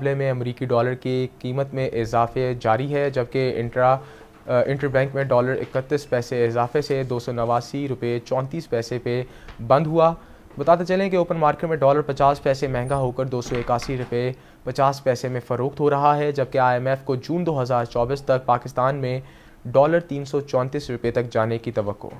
मुकाबले में अमरीकी डॉलर की कीमत में इजाफे जारी है जबकि इंट्रा इंटर बैंक में डॉलर इकतीस पैसे इजाफे से दो सौ नवासी रुपये चौंतीस पैसे पे बंद हुआ बताते चलें कि ओपन मार्केट में डॉलर पचास पैसे महंगा होकर दो सौ इक्यासी रुपये पचास पैसे में फ़रोख्त हो रहा है जबकि आईएमएफ को जून दो हज़ार चौबीस तक पाकिस्तान में डॉलर तीन सौ चौंतीस रुपये तक जाने की तो